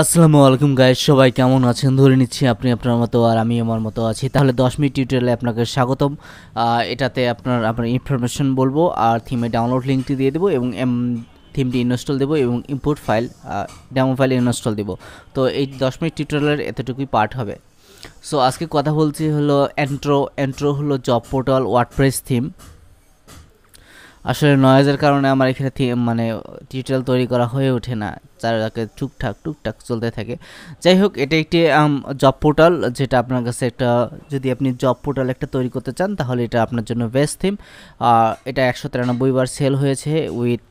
আসসালামু আলাইকুম গাইজ সবাই কেমন আছেন ধরে নিচ্ছি আপনি আপনার মতো আর আমি আমার মতো আছি তাহলে দশ মিনিট টিউটোরিয়ালে আপনাকে স্বাগতম এটাতে আপনার আপনার ইনফরমেশন বলবো আর থিমে ডাউনলোড লিঙ্কটি দিয়ে দেবো এবং থিমটি ইনস্টল দেবো এবং import file demo file install দেবো তো এই দশ মিনিট টিউটোরিয়ালের এতটুকুই পার্ট হবে সো আজকে কথা বলছি হলো অ্যান্ট্রো অ্যান্ট্রো হলো জব পোর্টাল ওয়ার্ডপ্রেস থিম আসলে নয়েজের কারণে আমার এখানে মানে টিউটোরিয়াল তৈরি করা হয়ে ওঠে না চারটাকে টুকটাক টুকটাক চলতে থাকে যাই হোক এটা একটি জব পোর্টাল যেটা আপনার কাছে একটা যদি আপনি জব পোর্টাল একটা তৈরি করতে চান তাহলে এটা আপনার জন্য বেস্ট থিম এটা একশো তিরানব্বই বার সেল হয়েছে উইথ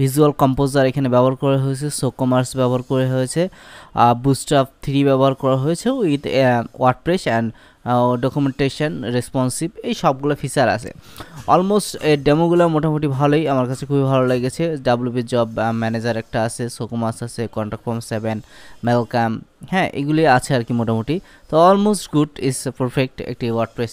ভিজুয়াল কম্পোজার এখানে ব্যবহার করা হয়েছে সো কমার্স ব্যবহার করা হয়েছে বুস্টাফ থ্রি ব্যবহার করা হয়েছে with WordPress and documentation responsive এই সবগুলো ফিচার আছে অলমোস্ট এর ডেমোগুলো মোটামুটি ভালোই আমার কাছে খুবই ভালো লেগেছে ডাব্লিউপি জব ম্যানেজার একটা আছে সোকোমাস আছে কন্ট্রাক্ট ফর্ম সেভেন মেলকাম হ্যাঁ এগুলি আছে আর কি মোটামুটি তো অলমোস্ট গুড ইজ পারফেক্ট একটি ওয়ার্ড প্রেস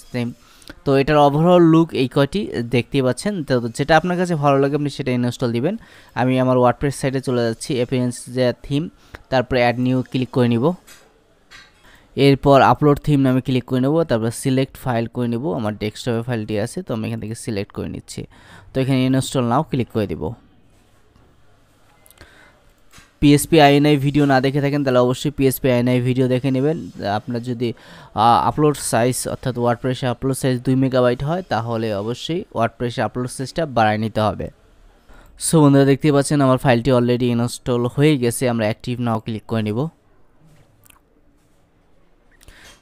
তো এটার ওভারঅল লুক এই কয়টি দেখতেই পাচ্ছেন তো যেটা আপনার কাছে ভালো লাগে আপনি সেটা ইনস্টল দিবেন আমি আমার ওয়ার্ডপ্রেস সাইটে চলে যাচ্ছি এপিএন্স যে থিম তারপরে অ্যাড নিউ ক্লিক করে নিব এরপর আপলোড থিম নামে ক্লিক করে নেব তারপর সিলেক্ট ফাইল করে নেব আমার ডেস্কটপে ফাইলটি আছে তো আমি এখান থেকে সিলেক্ট করে নিচ্ছি তো এখানে ইনস্টল নাও ক্লিক করে দেব পিএসপি আইএনআই ভিডিও না দেখে থাকেন তাহলে অবশ্যই পিএসপি আইএনআই ভিডিও দেখে নেবেন আপনার যদি আপলোড সাইজ অর্থাৎ ওয়ার্ড প্রেসে আপলোড সাইজ দুই মেগাবাইট হয় তাহলে অবশ্যই ওয়ার্ড প্রেসে আপলোড সাইজটা বাড়ায় নিতে হবে সো বন্ধুরা দেখতে পাচ্ছেন আমার ফাইলটি অলরেডি ইনস্টল হয়ে গেছে আমরা অ্যাক্টিভ নাও ক্লিক করে নেব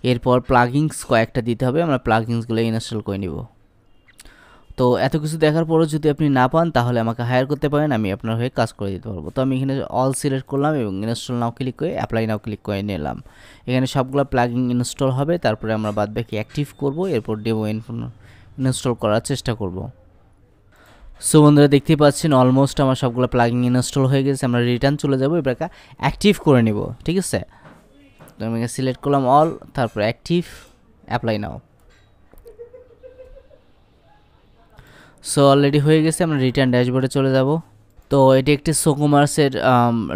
এরপর প্লাগিংস কয়েকটা দিতে হবে আমরা প্লাগিংসগুলো ইনস্টল করে নিব তো এত কিছু দেখার পরও যদি আপনি না পান তাহলে আমাকে হায়ার করতে পারেন আমি আপনার হয়ে কাজ করে দিতে পারবো তো আমি এখানে অল সিলেক্ট করলাম এবং ইনস্টল নাও ক্লিক করে অ্যাপ্লাই নাও ক্লিক করে নিলাম এখানে সবগুলো প্লাগিং ইনস্টল হবে তারপরে আমরা বাদবাকি অ্যাক্টিভ করব এরপর ডেমো ইনস্টল করার চেষ্টা করব সো বন্ধুরা দেখতেই পাচ্ছেন অলমোস্ট আমার সবগুলো প্লাগিং ইনস্টল হয়ে গেছে আমরা রিটার্ন চলে যাবো এবার অ্যাক্টিভ করে নেব ঠিক আছে তো আমি সিলেক্ট করলাম অল তারপর active apply now so already হয়ে গেছে আমরা রিটার্ন ড্যাশবোর্ডে চলে যাব তো এটি একটি সোকমার্সের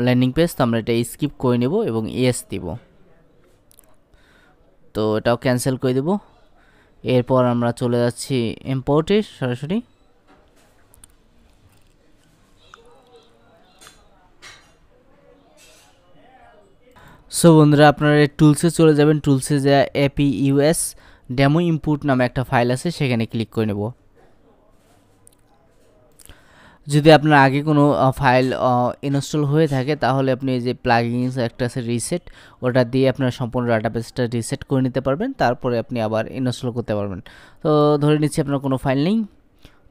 ল্যান্ডিং পেজ তো আমরা এটা স্কিপ করে নেব এবং ইয়েস দিব তো এটাও ক্যান্সেল করে দেব এরপর আমরা চলে যাচ্ছি ইম্পোর্টে সরাসরি সো বন্ধুরা আপনারা টুলসে চলে যাবেন টুলসে যা এপি ইউএস ডেমো ইনপুট নামে একটা ফাইল আছে সেখানে ক্লিক করে নেব যদি আপনার আগে কোনো ফাইল ইনস্টল হয়ে থাকে তাহলে আপনি যে প্লাগিংস একটা আছে রিসেট ওটা দিয়ে আপনার সম্পূর্ণ ডাটাবেসটা রিসেট করে নিতে পারবেন তারপরে আপনি আবার ইনস্টল করতে পারবেন তো ধরে নিচ্ছি আপনার কোনো ফাইল নেই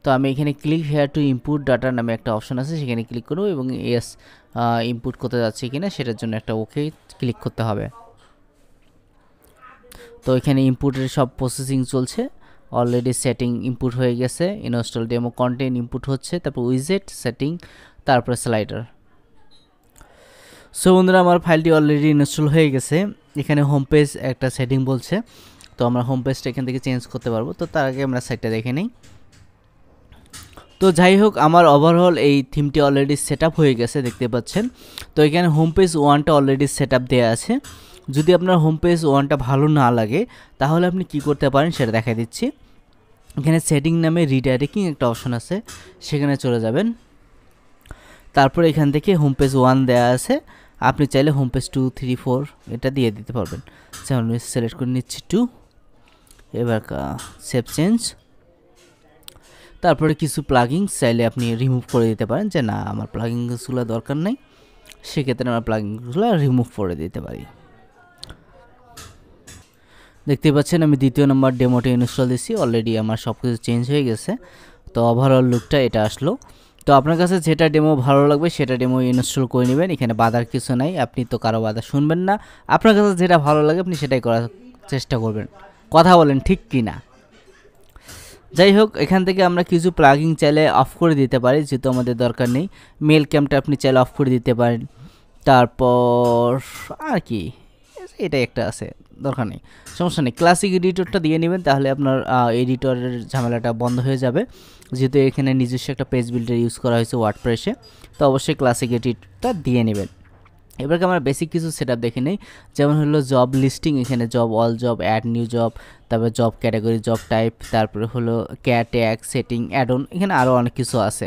তো আমি এখানে click here to import data নামে একটা অপশন আছে সেখানে ক্লিক করব এবং এস ইম্পুট করতে যাচ্ছে কিনা সেটার জন্য একটা ওকে ক্লিক করতে হবে তো এখানে ইম্পুটের সব প্রসেসিং চলছে অলরেডি সেটিং ইম্পুট হয়ে গেছে ইনস্টল ডেমো কন্টেন্ট ইম্পুট হচ্ছে তারপর উইজেট সেটিং তারপরে স্লাইডার সো বন্ধুরা আমার ফাইলটি অলরেডি ইনস্টল হয়ে গেছে এখানে হোম পেজ একটা সেটিং বলছে তো আমরা হোম পেজটা এখান থেকে চেঞ্জ করতে পারবো তো তার আগে আমরা সাইটটা দেখে নিই তো যাই হোক আমার ওভারঅল এই থিমটি অলরেডি সেট হয়ে গেছে দেখতে পাচ্ছেন তো এখানে হোম পেজ ওয়ানটা অলরেডি সেট আপ দেওয়া আছে যদি আপনার হোম পেজ ওয়ানটা ভালো না লাগে তাহলে আপনি কি করতে পারেন সেটা দেখা দিচ্ছি এখানে সেটিং নামে রিডাইরেক্টিং একটা অপশন আছে সেখানে চলে যাবেন তারপর এখান থেকে হোম পেজ ওয়ান দেওয়া আছে আপনি চাইলে home page two three four এটা দিয়ে দিতে পারবেন যেমন আমি সিলেক্ট করে নিচ্ছি টু এবার সেভ চেঞ্জ তারপরে কিছু প্লাগিংস চাইলে আপনি রিমুভ করে দিতে পারেন যে না আমার প্লাগিংসগুলো দরকার নেই সেক্ষেত্রে আমরা প্লাগিংসগুলো রিমুভ করে দিতে পারি দেখতে পাচ্ছেন আমি দ্বিতীয় নম্বর ডেমোটি ইনস্টল দিচ্ছি অলরেডি আমার সব কিছু চেঞ্জ হয়ে গেছে তো ওভারঅল লুকটা এটা আসলো তো আপনার কাছে যেটা ডেমো ভালো লাগবে সেটা ডেমো ইনস্টল করে নেবেন এখানে বাধার কিছু নাই আপনি তো কারো বাধা শুনবেন না আপনার কাছে যেটা ভালো লাগে আপনি সেটাই করার চেষ্টা করবেন কথা বলেন ঠিক কি না যাই হোক এখান থেকে আমরা কিছু প্লাগিং চাইলে অফ করে দিতে পারি যেহেতু আমাদের দরকার নেই মেল ক্যাম্পটা আপনি চাইলে অফ করে দিতে পারেন তারপর আর কি এটা একটা আছে দরকার নেই সমস্যা নেই ক্লাসিক এডিটরটা দিয়ে নেবেন তাহলে আপনার এডিটরের ঝামেলাটা বন্ধ হয়ে যাবে যেহেতু এখানে নিজস্ব একটা পেজ বিল্ডার ইউজ করা হয়েছে ওয়ার্ড প্রেসে তো অবশ্যই ক্লাসিক এডিটরটা দিয়ে নেবেন এবারকে আমরা বেসিক কিছু সেট দেখে নেই যেমন হলো জব লিস্টিং এখানে job all job add new job তারপর জব ক্যাটাগরি জব টাইপ তারপরে হলো ক্যাট ট্যাগ সেটিং অ্যাডন এখানে আরও অনেক কিছু আছে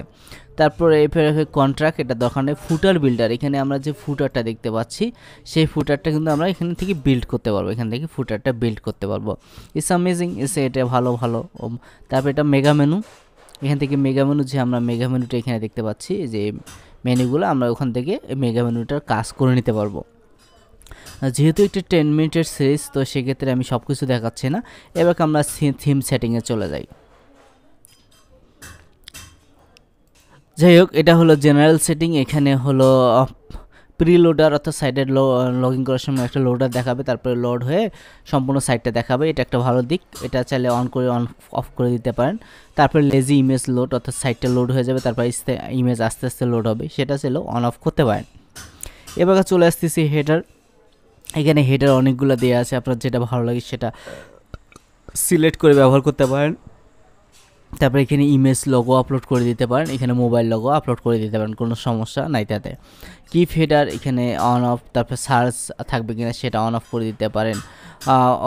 তারপরে এরপরে কন্ট্রাক্ট এটা দোকানে ফুটার বিল্ডার এখানে আমরা যে ফুটারটা দেখতে পাচ্ছি সেই ফুটারটা কিন্তু আমরা এখান থেকে বিল্ড করতে পারবো এখান থেকে ফুটারটা বিল্ড করতে পারবো ইটস অ্যামেজিং ইস এটা ভালো ভালো তারপরে এটা মেগা মেনু এখান থেকে মেগা মেনু যে আমরা মেগা মেনুটা এখানে দেখতে পাচ্ছি যে মেনুগুলো আমরা ওখান থেকে মেগা মেনুটার কাজ করে নিতে পারবো যেহেতু একটি টেন মিনিটের সিরিজ তো সেক্ষেত্রে আমি সব কিছু দেখাচ্ছি না এবার আমরা থিম সেটিংয়ে চলে যাই যাই হোক এটা হলো জেনারেল সেটিং এখানে হলো প্রি লোডার অর্থাৎ সাইটের লগিং করার সময় একটা লোডার দেখাবে তারপরে লোড হয়ে সম্পূর্ণ সাইটটা দেখাবে এটা একটা ভালো দিক এটা চাইলে অন করে অন অফ করে দিতে পারেন তারপরে লেজি ইমেজ লোড অর্থাৎ সাইটটা লোড হয়ে যাবে তারপরে ইমেজ আস্তে আস্তে লোড হবে সেটা চাইলেও অন অফ করতে পারেন এবার চলে আসতেছি হেডার এখানে হেডার অনেকগুলো দেওয়া আছে আপনার যেটা ভালো লাগে সেটা সিলেক্ট করে ব্যবহার করতে পারেন তারপরে এখানে ইমেজ লগো আপলোড করে দিতে পারেন এখানে মোবাইল লগো আপলোড করে দিতে পারেন কোনো সমস্যা নাই তাতে কি ফেডার এখানে অন অফ তারপরে সার্চ থাকবে কিনা সেটা অন অফ করে দিতে পারেন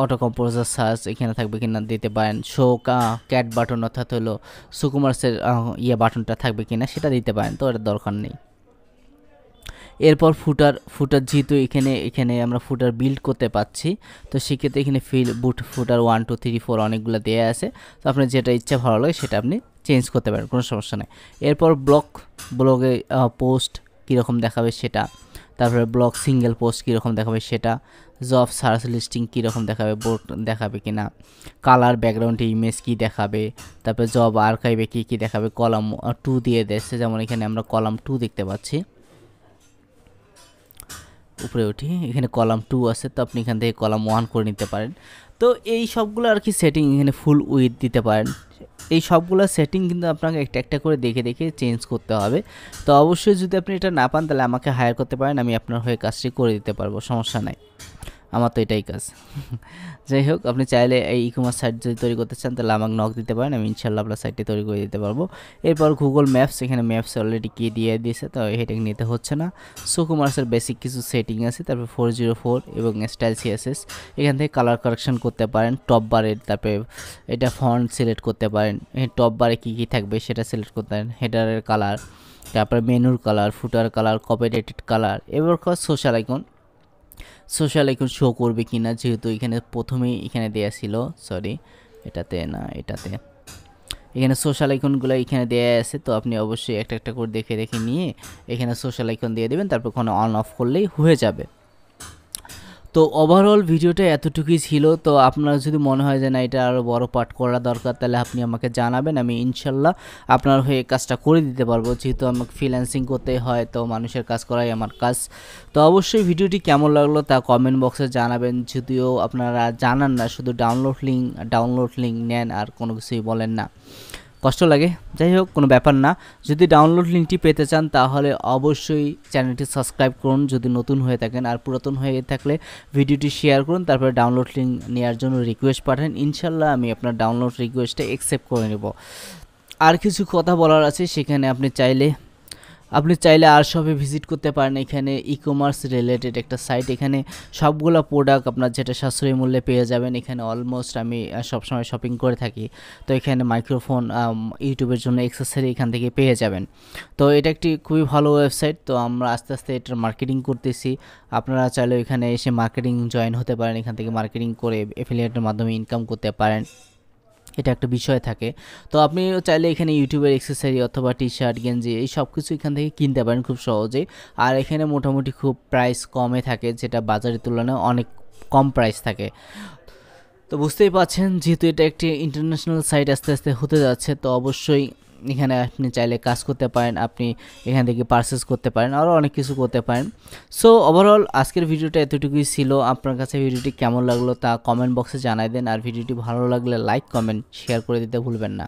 অটো কম্পোজার সার্চ এখানে থাকবে কিনা দিতে পারেন শো ক্যাট বাটন অর্থাৎ হলো সুকুমার্সের ইয়ে বাটনটা থাকবে কিনা সেটা দিতে পারেন তো এটা দরকার নেই এরপর ফুটার ফুটার যেহেতু এখানে এখানে আমরা ফুটার বিল্ড করতে পাচ্ছি তো সেক্ষেত্রে এখানে ফিল বুট footer one two three four অনেকগুলো দেওয়া আছে তো আপনার যেটা ইচ্ছা ভালো লাগে সেটা আপনি চেঞ্জ করতে পারেন কোনো সমস্যা নেই এরপর ব্লক ব্লগে পোস্ট কীরকম দেখাবে সেটা তারপরে ব্লক সিঙ্গেল পোস্ট কীরকম দেখাবে সেটা জব সার্চ লিস্টিং কীরকম দেখাবে বোর্ড দেখাবে কি না কালার ব্যাকগ্রাউন্ডে ইমেজ কী দেখাবে তারপরে জব আর্কাইভে কী কী দেখাবে কলাম টু দিয়ে দেখছে যেমন এখানে আমরা কলাম টু দেখতে পাচ্ছি উপরে উঠি এখানে কলাম টু আছে তো আপনি এখান থেকে কলাম ওয়ান করে নিতে পারেন তো এই সবগুলো আর কি সেটিং এখানে ফুল উইথ দিতে পারেন এই সবগুলো সেটিং কিন্তু আপনাকে একটা একটা করে দেখে দেখে চেঞ্জ করতে হবে তো অবশ্যই যদি আপনি এটা না পান তাহলে আমাকে হায়ার করতে পারেন আমি আপনার হয়ে কাজটি করে দিতে পারবো সমস্যা নাই আমার তো এটাই কাজ যাই হোক আপনি চাইলে এই ইকমার্স সাইট যদি তৈরি করতে চান তাহলে আমাকে নক দিতে পারেন আমি ইনশাল্লাহ আপনার সাইটটি তৈরি করে দিতে পারবো এরপর গুগল ম্যাপস এখানে ম্যাপস অলরেডি কী দিয়ে দিয়েছে তো হেডিং নিতে হচ্ছে না সো কমার্সের বেসিক কিছু সেটিং আছে তারপর ফোর জিরো ফোর এবং স্টাইল সিএসএস এখান থেকে কালার কারেকশন করতে পারেন টপ বারের তারপরে এটা ফন্ট সিলেক্ট করতে পারেন টপ বারে কী কী থাকবে সেটা সিলেক্ট করতে পারেন হেডারের কালার তারপরে মেনুর কালার ফুটার কালার কপিডেটেড কালার এবার social icon social icon show করবে কি না যেহেতু এখানে প্রথমেই এখানে দেয়া ছিল সরি এটাতে না এটাতে এখানে সোশ্যাল আইকনগুলো এখানে দেওয়া আছে তো আপনি অবশ্যই একটা একটা করে দেখে দেখে নিয়ে এখানে সোশ্যাল আইকন দিয়ে দেবেন তারপর ওখানে অন অফ করলেই হয়ে যাবে তো ওভারঅল ভিডিওটা এতটুকুই ছিল তো আপনার যদি মনে হয় যে না এটা আরও বড় পাঠ করা দরকার তাহলে আপনি আমাকে জানাবেন আমি ইনশাল্লাহ আপনার হয়ে কাজটা করে দিতে পারবো যেহেতু আমাকে ফ্রিল্যান্সিং করতে হয় তো মানুষের কাজ করাই আমার কাজ তো অবশ্যই ভিডিওটি কেমন লাগলো তা কমেন্ট বক্সে জানাবেন যদিও আপনারা জানান না শুধু ডাউনলোড লিঙ্ক ডাউনলোড লিঙ্ক নেন আর কোনো কিছুই বলেন না কষ্ট লাগে যাই হোক কোনো ব্যাপার না যদি ডাউনলোড লিঙ্কটি পেতে চান তাহলে অবশ্যই চ্যানেলটি সাবস্ক্রাইব করুন যদি নতুন হয়ে থাকেন আর পুরাতন হয়ে থাকলে ভিডিওটি শেয়ার করুন তারপরে ডাউনলোড লিঙ্ক নেওয়ার জন্য রিকোয়েস্ট পাঠান ইনশাল্লাহ আমি আপনার ডাউনলোড রিকোয়েস্টটা অ্যাকসেপ্ট করে নেব আর কিছু কথা বলার আছে সেখানে আপনি চাইলে আপনি চাইলে আর শপে ভিজিট করতে পারেন এখানে ই কমার্স রিলেটেড একটা সাইট এখানে সবগুলো প্রোডাক্ট আপনার যেটা সাশ্রয়ী মূল্যে পেয়ে যাবেন এখানে অলমোস্ট আমি সবসময় শপিং করে থাকি তো এখানে মাইক্রোফোন ইউটিউবের জন্য এক্সেসরি এখান থেকে পেয়ে যাবেন তো এটা একটি খুবই ভালো ওয়েবসাইট তো আমরা আস্তে আস্তে এটার মার্কেটিং করতেছি আপনারা চাইলে এখানে এসে মার্কেটিং জয়েন হতে পারেন এখান থেকে মার্কেটিং করে এফিলিয়েটের মাধ্যমে ইনকাম করতে পারেন এটা একটা বিষয় থাকে তো আপনি চাইলে এখানে ইউটিউবের এক্সেসারি অথবা টি শার্ট গেঞ্জি এই সব কিছু এখান থেকে কিনতে পারেন খুব সহজেই আর এখানে মোটামুটি খুব প্রাইস কমে থাকে যেটা বাজারের তুলনায় অনেক কম প্রাইস থাকে তো বুঝতেই পারছেন যেহেতু এটা একটি ইন্টারন্যাশনাল সাইট আস্তে আস্তে হতে যাচ্ছে তো অবশ্যই এখানে আপনি চাইলে কাজ করতে পারেন আপনি এখান থেকে পারচেস করতে পারেন আরও অনেক কিছু করতে পারেন সো ওভারঅল আজকের ভিডিওটা এতটুকুই ছিল আপনার কাছে ভিডিওটি কেমন লাগলো তা কমেন্ট বক্সে জানাই দেন আর ভিডিওটি ভালো লাগলে লাইক কমেন্ট শেয়ার করে দিতে ভুলবেন না